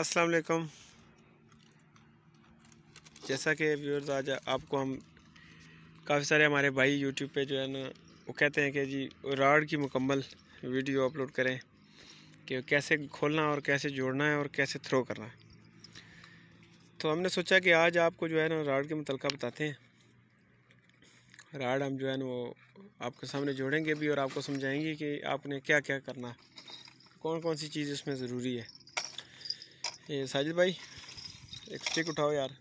अस्सलाम वालेकुम जैसा कि व्यूअर्स आज आपको हम काफ़ी सारे हमारे भाई यूट्यूब पे जो है ना वो कहते हैं कि जी राड की मुकम्मल वीडियो अपलोड करें कि कैसे खोलना और कैसे जोड़ना है और कैसे थ्रो करना है तो हमने सोचा कि आज आपको जो है ना राड के मुतल बताते हैं राड हम जो है ना वो आपके सामने जोड़ेंगे भी और आपको समझाएंगे कि आपने क्या क्या करना है कौन कौन सी चीज़ उसमें ज़रूरी है ये साजिद भाई एक स्टिक उठाओ यार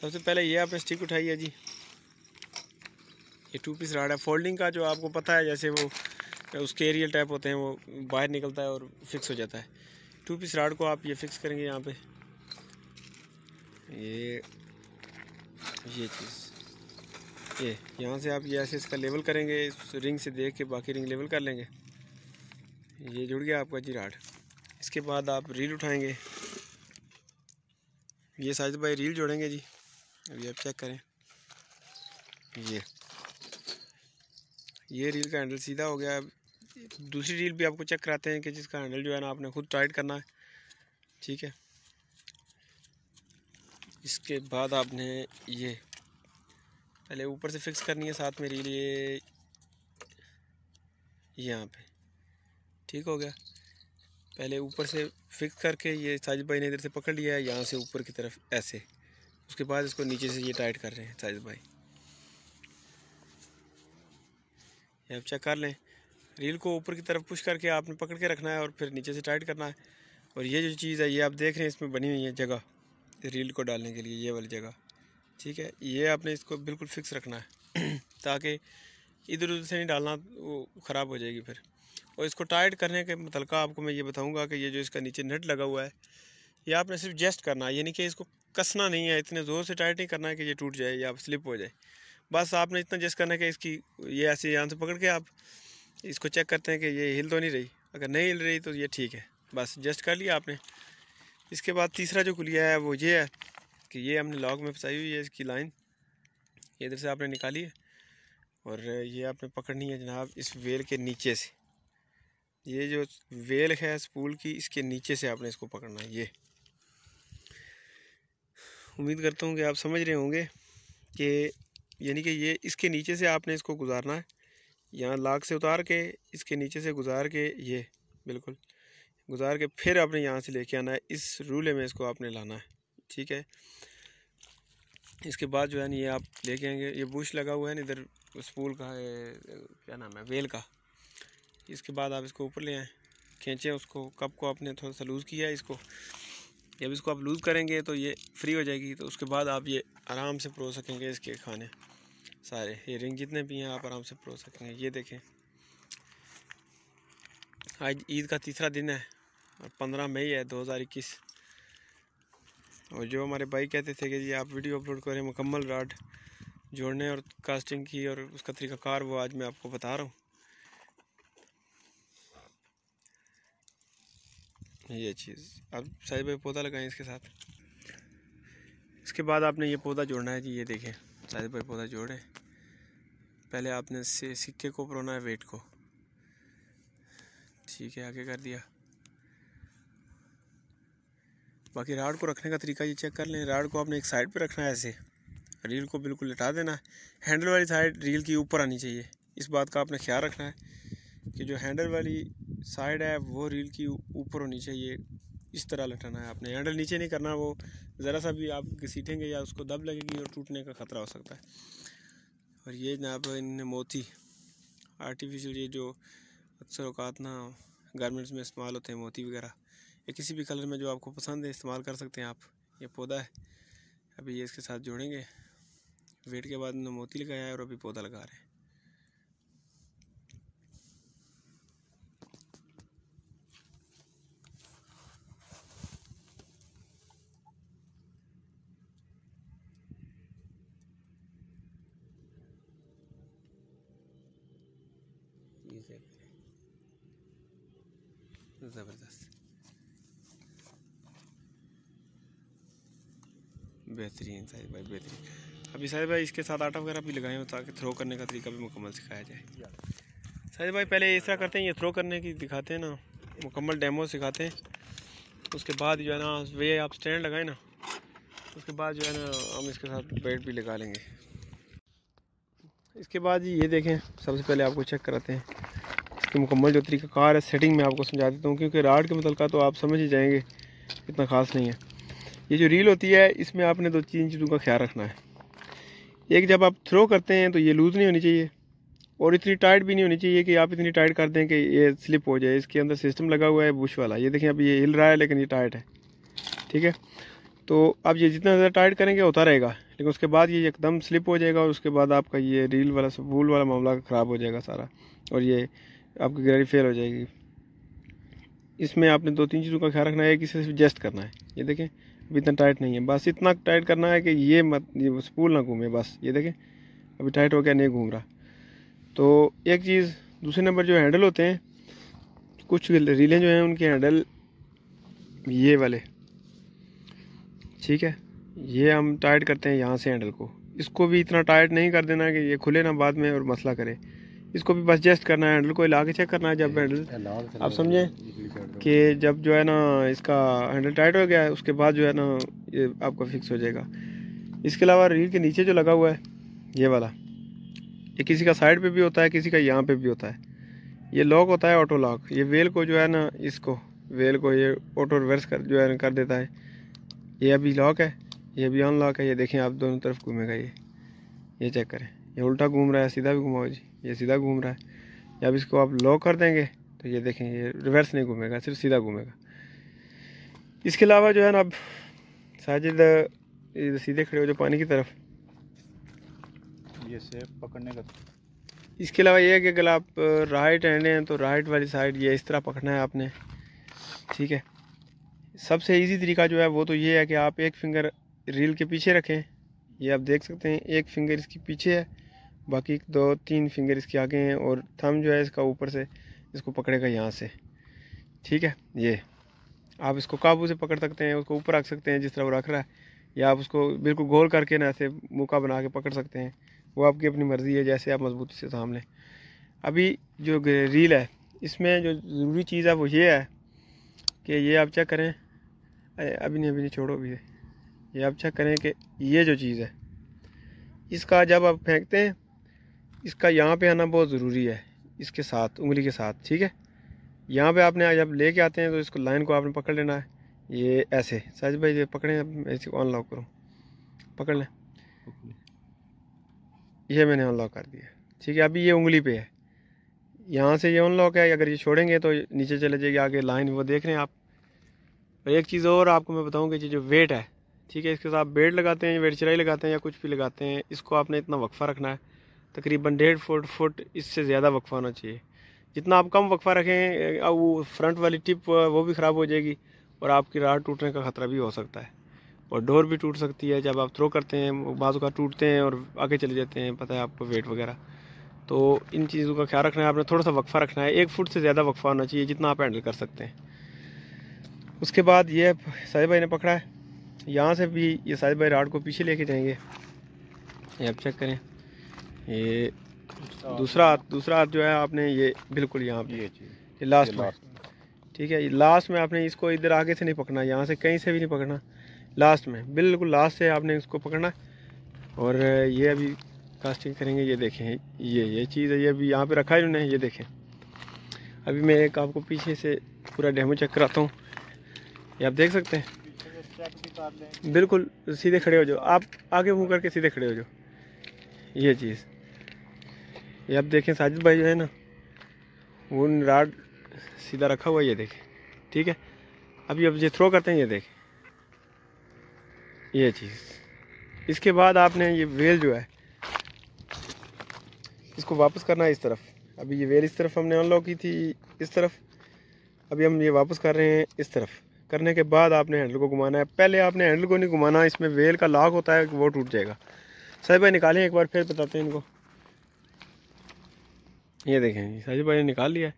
सबसे पहले ये आपने स्टिक उठाई है जी ये टू पीस राड है फोल्डिंग का जो आपको पता है जैसे वो उसके एरियल टाइप होते हैं वो बाहर निकलता है और फिक्स हो जाता है टू पीस राड को आप ये फिक्स करेंगे यहाँ पे ये ये चीज़ ये यहाँ से आप ये ऐसे इसका लेवल करेंगे इस रिंग से देख के बाकी रिंग लेवल कर लेंगे ये जुड़ गया आपका जी राड इसके बाद आप रील उठाएंगे ये साजिद भाई रील जोड़ेंगे जी अभी आप चेक करें ये ये रील का हैंडल सीधा हो गया दूसरी रील भी आपको चेक कराते हैं कि जिसका हैंडल जो है ना आपने खुद टाइट करना है ठीक है इसके बाद आपने ये पहले ऊपर से फिक्स करनी है साथ में रील ये यहाँ पे ठीक हो गया पहले ऊपर से फिक्स करके ये साजिद भाई ने इधर से पकड़ लिया है यहाँ से ऊपर की तरफ ऐसे उसके बाद इसको नीचे से ये टाइट कर रहे हैं साजिद भाई ये आप चेक कर लें रील को ऊपर की तरफ पुश करके आपने पकड़ के रखना है और फिर नीचे से टाइट करना है और ये जो चीज़ है ये आप देख रहे हैं इसमें बनी हुई है जगह रील को डालने के लिए ये वाली जगह ठीक है ये आपने इसको बिल्कुल फिक्स रखना है ताकि इधर उधर से नहीं डालना वो ख़राब हो जाएगी फिर और इसको टाइट करने के मतलब आपको मैं ये बताऊँगा कि ये जो इसका नीचे नट लगा हुआ है ये आपने सिर्फ जस्ट करना है यानी कि इसको कसना नहीं है इतने ज़ोर से टाइट नहीं करना है कि ये टूट जाए या स्लिप हो जाए बस आपने इतना जस्ट करना है कि इसकी ये ऐसे यहाँ से पकड़ के आप इसको चेक करते हैं कि ये हिल तो नहीं रही अगर नहीं हिल रही तो ये ठीक है बस जस्ट कर लिया आपने इसके बाद तीसरा जो कुलिया है वो ये है कि ये हमने लॉक में फंसाई हुई है इसकी लाइन इधर से आपने निकाली है और ये आपने पकड़नी है जनाब इस वेल के नीचे से ये जो वेल है स्पूल की इसके नीचे से आपने इसको पकड़ना है ये उम्मीद करता हूँ कि आप समझ रहे होंगे कि यानी कि ये इसके नीचे से आपने इसको गुजारना है यहाँ लाख से उतार के इसके नीचे से गुजार के ये बिल्कुल गुजार के फिर आपने यहाँ से लेके आना है इस रूले में इसको आपने लाना है ठीक है इसके बाद जो है ना ये आप लेके आएंगे ये बुश लगा हुआ है ना इधर स्पूल का है क्या नाम है वेल का इसके बाद आप इसको ऊपर ले आएँ खींचें उसको कप को आपने थोड़ा सा लूज़ किया इसको जब इसको आप लूज़ करेंगे तो ये फ्री हो जाएगी तो उसके बाद आप ये आराम से परो सकेंगे इसके खाने सारे ये रिंग जितने भी हैं आप आराम से परो सकेंगे ये देखें आज ईद का तीसरा दिन है और पंद्रह मई है दो हज़ार इक्कीस और जो हमारे भाई कहते थे कि जी आप वीडियो अपलोड करें मुकम्मल राड जोड़ने और कास्टिंग की और उसका तरीका कार वो आज मैं आपको बता रहा हूँ ये चीज़ अब साइज भाई पौधा लगाएं इसके साथ इसके बाद आपने ये पौधा जोड़ना है जी ये देखें साइज भाई पौधा जोड़ें पहले आपने से सिक्के को परोना है वेट को ठीक है आगे कर दिया बाकी राड को रखने का तरीका ये चेक कर लें राड को आपने एक साइड पर रखना है ऐसे रील को बिल्कुल लटा देना है हैंडल वाली साइड रील की ऊपर आनी चाहिए इस बात का आपने ख्याल रखना है कि जो हैंडल वाली साइड है वो रील की ऊपर होनी चाहिए इस तरह लटाना है आपने हैंडल नीचे नहीं करना वो ज़रा सा भी आप घसीटेंगे या उसको दब लगेगी और टूटने का ख़तरा हो सकता है और ये जनाब इन मोती आर्टिफिशियल ये जो अक्सर अवकात ना गारमेंट्स में इस्तेमाल होते हैं मोती वगैरह ये किसी भी कलर में जो आपको पसंद है इस्तेमाल कर सकते हैं आप ये पौधा है अभी ये इसके साथ जोड़ेंगे वेट के बाद इन्होंने मोती लगाया है और अभी पौधा लगा रहे हैं ये चेक करें ज़बरदस्त बेहतरीन साहिब भाई बेहतरीन अभी साहिब भाई इसके साथ आटा वगैरह भी लगाए ताकि थ्रो करने का तरीका भी मुकम्मल सिखाया जाए साहिब भाई पहले इस तरह करते हैं ये थ्रो करने की दिखाते हैं ना मुकम्मल डेमो सिखाते हैं उसके बाद जो है ना वे आप स्टैंड लगाए ना उसके बाद जो है ना हम इसके साथ बेड भी लगा लेंगे इसके बाद ये देखें सबसे पहले आपको चेक कराते हैं इसकी मुकम्मल जो तरीका कार है सेटिंग में आपको समझा देता हूँ क्योंकि राड के मतलब तो आप समझ ही जाएंगे इतना ख़ास नहीं है ये जो रील होती है इसमें आपने दो तीन चीज़ों का ख्याल रखना है एक जब आप थ्रो करते हैं तो ये लूज़ नहीं होनी चाहिए और इतनी टाइट भी नहीं होनी चाहिए कि आप इतनी टाइट कर दें कि ये स्लिप हो जाए इसके अंदर सिस्टम लगा हुआ है बुश वाला ये देखें अब ये हिल रहा है लेकिन ये टाइट है ठीक है तो आप ये जितना ज़्यादा टाइट करेंगे होता रहेगा लेकिन उसके बाद ये एकदम स्लिप हो जाएगा और उसके बाद आपका ये रील वाला वूल वाला मामला ख़राब हो जाएगा सारा और ये आपकी गाड़ी फेल हो जाएगी इसमें आपने दो तीन चीज़ों का ख्याल रखना है कि सिर्फ जस्ट करना है ये देखें अभी इतना टाइट नहीं है बस इतना टाइट करना है कि ये मत ये स्पूल ना घूमे बस ये देखें अभी टाइट हो गया नहीं घूम रहा तो एक चीज़ दूसरे नंबर जो हैंडल होते हैं कुछ रीलें जो हैं उनके हैंडल ये वाले ठीक है ये हम टाइट करते हैं यहाँ से हैंडल को इसको भी इतना टाइट नहीं कर देना कि ये खुले ना बाद में और मसला करे इसको भी बस जस्ट करना है हैंडल को हिला के चेक करना है जब हैंडल आप समझें कि जब जो है ना इसका हैंडल टाइट हो गया है उसके बाद जो है ना ये आपका फिक्स हो जाएगा इसके अलावा रील के नीचे जो लगा हुआ है ये वाला ये किसी का साइड पे भी होता है किसी का यहाँ पे भी होता है ये लॉक होता है ऑटो लॉक ये वेल को जो है ना इसको वेल को ये ऑटो रिवर्स कर जो है ना कर देता है ये अभी लॉक है ये भी अनलॉक है ये देखें आप दोनों तरफ घूमेगा ये ये चेक करें ये उल्टा घूम रहा है सीधा भी घुमाओ जी ये सीधा घूम रहा है जब इसको आप लॉक कर देंगे तो ये देखें ये रिवर्स नहीं घूमेगा सिर्फ सीधा घूमेगा इसके अलावा जो है ना अब साजिद सीधे खड़े हो जो पानी की तरफ ये पकड़ने का इसके अलावा ये है कि अगर आप राइट हैंड हैं तो राइट वाली साइड ये इस तरह पकड़ना है आपने ठीक है सबसे इजी तरीका जो है वो तो ये है कि आप एक फिंगर रील के पीछे रखें ये आप देख सकते हैं एक फिंगर इसके पीछे है बाकी दो तीन फिंगर इसके आगे हैं और थम जो है इसका ऊपर से इसको पकड़ेगा यहाँ से ठीक है ये आप इसको काबू से पकड़ सकते हैं उसको ऊपर रख सकते हैं जिस तरह वो रख रहा है या आप उसको बिल्कुल गोल करके ना ऐसे मौका बना के पकड़ सकते हैं वो आपकी अपनी मर्ज़ी है जैसे आप मजबूती से थाम लें अभी जो रील है इसमें जो ज़रूरी चीज़ है वो ये है कि ये आप चेक करें अभी नहीं अभी नहीं छोड़ो अभी ये आप चेक करें कि ये जो चीज़ है इसका जब आप फेंकते हैं इसका यहाँ पे आना बहुत ज़रूरी है इसके साथ उंगली के साथ ठीक है यहाँ पे आपने जब ले के आते हैं तो इसको लाइन को आपने पकड़ लेना है ये ऐसे साज भाई ये पकड़ें इसको अनलॉक करो पकड़ लें ये मैंने अनलॉक कर दिया ठीक है अभी ये उंगली पे है यहाँ से ये अनलॉक है अगर ये छोड़ेंगे तो नीचे चले जाएगी आगे लाइन वो देख रहे हैं आप और एक चीज़ और आपको मैं बताऊँगा कि जो वेट है ठीक है इसके साथ बेड लगाते हैं या वेट चिराई लगाते हैं या कुछ भी लगाते हैं इसको आपने इतना वक्फ़ा रखना है तकरीबन डेढ़ फुट फुट इससे ज़्यादा वक्फा होना चाहिए जितना आप कम वक्फा रखें अब वो फ्रंट वाली टिप वो भी ख़राब हो जाएगी और आपकी राड टूटने का ख़तरा भी हो सकता है और डोर भी टूट सकती है जब आप थ्रो करते हैं बाजू का टूटते हैं और आगे चले जाते हैं पता है आपको वेट वगैरह तो इन चीज़ों का ख्याल रखना है आपने थोड़ा सा वक्फ़ा रखना है एक फुट से ज़्यादा वक्फ़ा होना चाहिए जितना आप हैंडल कर सकते हैं उसके बाद ये साहिब भाई ने पकड़ा है यहाँ से भी ये साहिब भाई राड को पीछे लेके जाएंगे ये आप चेक करें ये दूसरा दूसरा हाथ जो है आपने ये बिल्कुल यहाँ पे ये, ये लास्ट में ठीक है लास्ट में आपने इसको इधर आगे से नहीं पकड़ना यहाँ से कहीं से भी नहीं पकड़ना लास्ट में बिल्कुल लास्ट से आपने इसको पकड़ना और ये अभी कास्टिंग करेंगे ये देखें ये ये चीज़ है ये अभी यहाँ पे रखा है इन्होंने ये देखें अभी मैं एक आपको पीछे से पूरा डेमो चेक कराता हूँ ये आप देख सकते हैं बिल्कुल सीधे खड़े हो जाओ आप आगे मुँह करके सीधे खड़े हो जाओ ये चीज़ ये आप देखें साजिद भाई जो है ना वो राड सीधा रखा हुआ है ये देखें ठीक है अब ये अब ये थ्रो करते हैं ये देखें ये चीज़ इसके बाद आपने ये वेल जो है इसको वापस करना है इस तरफ अभी ये वेल इस तरफ हमने अनलॉक की थी इस तरफ अभी हम ये वापस कर रहे हैं इस तरफ करने के बाद आपने हैंडल को घुमाना है पहले आपने हैंडल को नहीं घुमाना इसमें वेल का लॉक होता है वो टूट जाएगा सही भाई निकालें एक बार फिर बताते हैं इनको ये देखें साजिद भाई ने निकाल लिया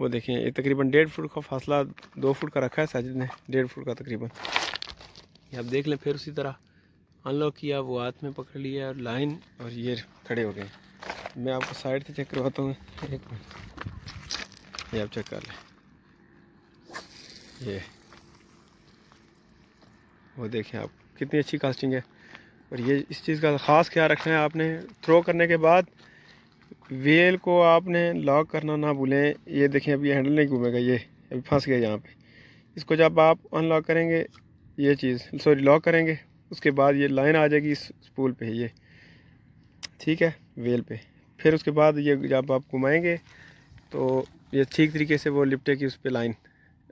वो देखें ये तकरीबन डेढ़ फुट का फासला दो फुट का रखा है साजिद ने डेढ़ फुट का तकरीबन ये आप देख लें फिर उसी तरह अनलॉक किया वो हाथ में पकड़ लिया और लाइन और ये खड़े हो गए मैं आपको साइड से चेक करवाता हूँ एक मिनट ये आप चेक कर लें ये वो देखें आप कितनी अच्छी कास्टिंग है और ये इस चीज़ का ख़ास ख्याल रखना है आपने थ्रो करने के बाद व्हील को आपने लॉक करना ना भूलें ये देखें अभी हैंडल नहीं घूमेगा ये अभी फंस गया यहाँ पे इसको जब आप अनलॉक करेंगे ये चीज़ सॉरी लॉक करेंगे उसके बाद ये लाइन आ जाएगी इस स्पूल पे ये ठीक है वेल पे फिर उसके बाद ये जब आप घुमाएंगे तो ये ठीक तरीके से वो लिपटेगी उस पर लाइन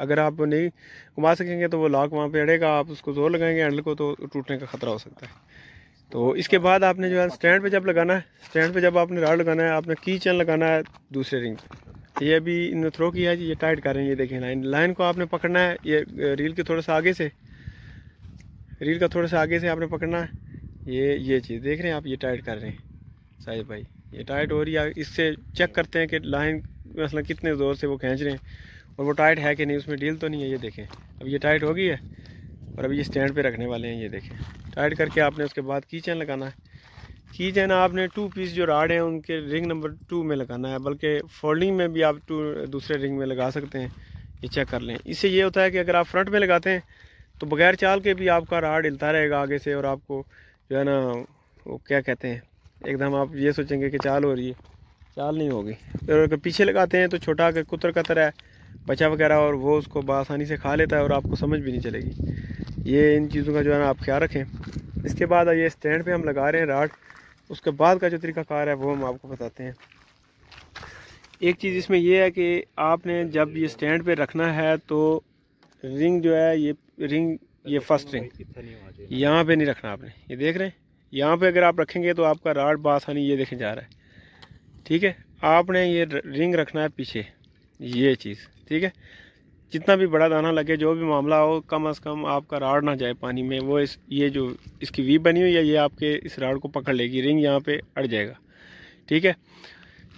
अगर आप नहीं घुमा सकेंगे तो वो लॉक वहाँ पर अड़ेगा आप उसको ज़ोर लगाएंगे हैंडल को तो टूटने का ख़तरा हो सकता है तो इसके बाद आपने जो है स्टैंड पे जब लगाना है स्टैंड पे जब आपने राड लगाना है आपने की चैन लगाना है दूसरे रिंग तो ये अभी इन्होंने थ्रो किया है ये टाइट कर रहे हैं ये देखें लाइन लाइन को आपने पकड़ना है ये रील के थोड़ा सा आगे से रील का थोड़ा सा आगे से आपने पकड़ना है ये ये चीज़ देख रहे हैं आप ये टाइट कर रहे हैं साहिब भाई ये टाइट हो रही है इससे चेक करते हैं कि लाइन मसला मतलब कितने ज़ोर से वो खींच रहे हैं और वो टाइट है कि नहीं उसमें डील तो नहीं है ये देखें अब ये टाइट हो गई है और अभी ये स्टैंड पे रखने वाले हैं ये देखें टाइट करके आपने उसके बाद की चैन लगाना है की चैन आपने टू पीस जो राड हैं उनके रिंग नंबर टू में लगाना है बल्कि फोल्डिंग में भी आप टू दूसरे रिंग में लगा सकते हैं ये चेक कर लें इससे ये होता है कि अगर आप फ्रंट में लगाते हैं तो बगैर चाल के भी आपका राड हिलता रहेगा आगे से और आपको जो है ना वो क्या कहते हैं एकदम आप ये सोचेंगे कि चाल हो रही है चाल नहीं होगी और अगर पीछे लगाते हैं तो छोटा अगर कुतर कतर है बचा वगैरह और वो उसको बसानी से खा लेता है और आपको समझ भी नहीं चलेगी ये इन चीज़ों का जो है ना आप ख्याल रखें इसके बाद ये स्टैंड पे हम लगा रहे हैं राड उसके बाद का जो तरीकाकार है वो हम आपको बताते हैं एक चीज़ इसमें यह है कि आपने जब ये स्टैंड पे रखना है तो रिंग जो है ये रिंग ये फर्स्ट रिंग यहाँ पे नहीं रखना आपने ये देख रहे हैं यहाँ पे अगर आप रखेंगे तो आपका राड बासानी ये देखने जा रहा है ठीक है आपने ये रिंग रखना है पीछे ये चीज़ ठीक है जितना भी बड़ा दाना लगे जो भी मामला हो कम अज़ कम आपका राड ना जाए पानी में वो इस ये जो इसकी वी बनी हुई है ये आपके इस राड को पकड़ लेगी रिंग यहाँ पे अड़ जाएगा ठीक है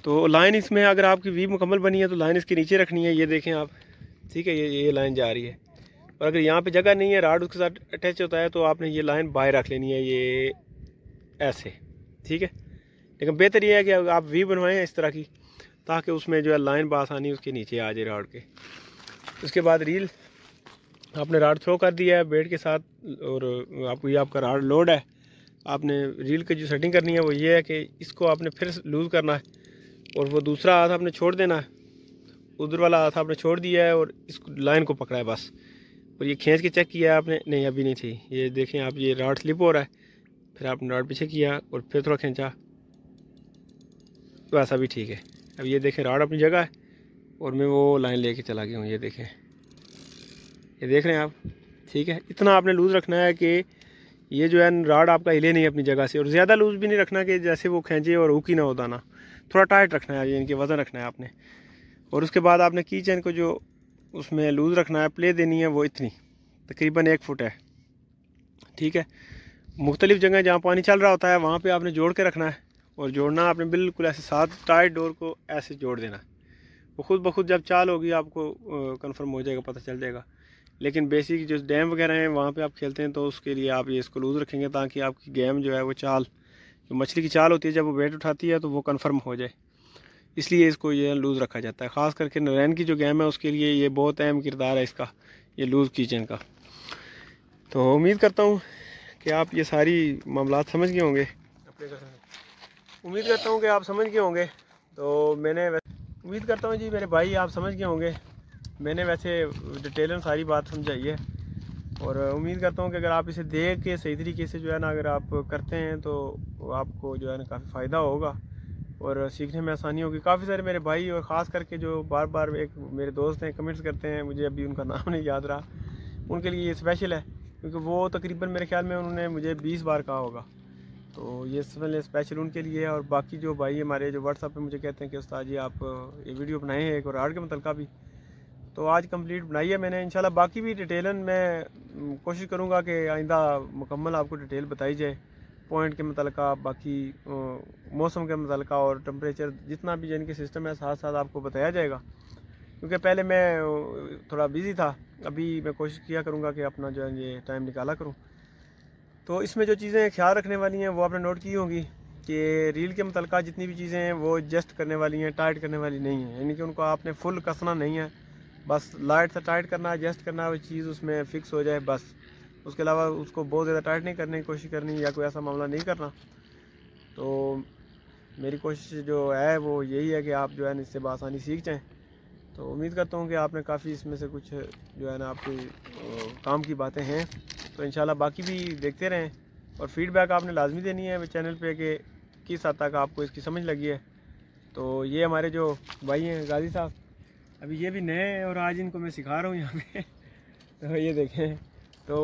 तो लाइन इसमें अगर आपकी वी मुकम्मल बनी है तो लाइन इसके नीचे रखनी है ये देखें आप ठीक है ये ये लाइन जा रही है और अगर यहाँ पर जगह नहीं है राड उसके साथ अटैच होता है तो आपने ये लाइन बाहर रख लेनी है ये ऐसे ठीक है लेकिन बेहतर ये है कि आप वी बनवाएं इस तरह की ताकि उसमें जो है लाइन बासानी उसके नीचे आ जाए राड के उसके बाद रील आपने राड थ्रो कर दिया है बेड के साथ और आपको ये आपका राड लोड है आपने रील की जो सेटिंग करनी है वो ये है कि इसको आपने फिर लूज़ करना है और वो दूसरा हाथ आपने छोड़ देना है उधर वाला हाथ आपने छोड़ दिया है और इस लाइन को पकड़ा है बस और ये खींच के चेक किया है आपने नहीं अभी नहीं थी ये देखें आप ये राड स्लिप हो रहा है फिर आपने राड पीछे किया और फिर थोड़ा खींचा वैसा भी ठीक है अब ये देखें राड अपनी जगह है और मैं वो लाइन लेके चला गया हूँ ये देखें ये देख रहे हैं आप ठीक है इतना आपने लूज़ रखना है कि ये जो है राड आपका हिले नहीं अपनी जगह से और ज़्यादा लूज़ भी नहीं रखना कि जैसे वो खींचे और ऊकी ना हो दाना थोड़ा टाइट रखना है इनके वज़न रखना है आपने और उसके बाद आपने की चैन को जो उसमें लूज़ रखना है प्ले देनी है वो इतनी तकरीबन एक फुट है ठीक है मुख्तलिफ़ जगह जहाँ पानी चल रहा होता है वहाँ पर आपने जोड़ के रखना है और जोड़ना आपने बिल्कुल ऐसे साथ टाइट डोर को ऐसे जोड़ देना है वो खुद ब खुद जब चाल होगी आपको कन्फर्म हो जाएगा पता चल जाएगा लेकिन बेसिक जो डैम वगैरह हैं वहाँ पर आप खेलते हैं तो उसके लिए आप ये इसको लूज़ रखेंगे ताकि आपकी गेम जो है वो चाल जो मछली की चाल होती है जब वो वेट उठाती है तो वो कन्फर्म हो जाए इसलिए इसको ये लूज़ रखा जाता है ख़ास करके नरैन की जो गेम है उसके लिए ये बहुत अहम किरदार है इसका ये लूज़ किचन का तो उम्मीद करता हूँ कि आप ये सारी मामला समझ गए होंगे उम्मीद करता हूँ कि आप समझ गए होंगे तो मैंने उम्मीद करता हूँ जी मेरे भाई आप समझ गए होंगे मैंने वैसे डिटेल में सारी बात समझाई है और उम्मीद करता हूँ कि अगर आप इसे देख के सही तरीके से जो है ना अगर आप करते हैं तो आपको जो है ना काफ़ी फ़ायदा होगा और सीखने में आसानी होगी काफ़ी सारे मेरे भाई और ख़ास करके जो बार बार एक मेरे दोस्त हैं कमेंट्स करते हैं मुझे अभी उनका नाम नहीं याद रहा उनके लिए ये स्पेशल है क्योंकि वो तकरीबन मेरे ख्याल में उन्होंने मुझे बीस बार कहा होगा तो ये पहले स्पेशल उनके लिए और बाकी जो भाई हमारे जो व्हाट्सअप पे मुझे कहते हैं कि उस्ताद जी आप ये वीडियो बनाए हैं एक और आर्ट के मतलब भी तो आज कंप्लीट बनाई है मैंने इंशाल्लाह बाकी भी डिटेलन मैं कोशिश करूँगा कि आइंदा मुकम्मल आपको डिटेल बताई जाए पॉइंट के मतलब बाकी मौसम के मतलब और टम्परेचर जितना भी जिनके सिस्टम है साथ साथ आपको बताया जाएगा क्योंकि पहले मैं थोड़ा बिज़ी था अभी मैं कोशिश किया करूँगा कि अपना जो है ये टाइम निकाला करूँ तो इसमें जो चीज़ें ख्याल रखने वाली हैं वो आपने नोट की होंगी कि रील के मुतल जितनी भी चीज़ें हैं वो एडजस्ट करने वाली हैं टाइट करने वाली नहीं है यानी कि उनको आपने फुल कसना नहीं है बस लाइट से टाइट करना एडजस्ट करना वो चीज़ उसमें फ़िक्स हो जाए बस उसके अलावा उसको बहुत ज़्यादा टाइट नहीं करने की कोशिश करनी या कोई ऐसा मामला नहीं करना तो मेरी कोशिश जो है वो यही है कि आप जो है ना इससे बसानी सीख जाएँ तो उम्मीद करता हूँ कि आपने काफ़ी इसमें से कुछ जो है ना आपकी काम की बातें हैं तो इन बाकी भी देखते रहें और फीडबैक आपने लाजमी देनी है चैनल पर कि किस हद तक आपको इसकी समझ लगी है तो ये हमारे जो भाई हैं गाजी साहब अभी ये भी नए हैं और आज इनको मैं सिखा रहा हूँ यहाँ पे तो ये देखें तो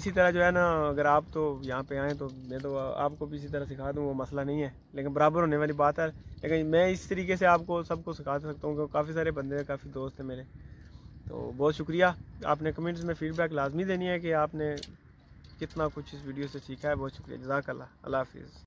इसी तरह जो है ना अगर आप तो यहाँ पे आएँ तो मैं तो आपको भी इसी तरह सिखा दूँ वो मसला नहीं है लेकिन बराबर होने वाली बात है लेकिन मैं इस तरीके से आपको सबको सिखा सकता हूँ क्योंकि काफ़ी सारे बंदे हैं काफ़ी दोस्त हैं मेरे तो बहुत शुक्रिया आपने कमेंट्स में फीडबैक लाजमी देनी है कि आपने कितना कुछ इस वीडियो से सीखा है बहुत शुक्रिया जजाकल्ला अल्लाह हाफिज़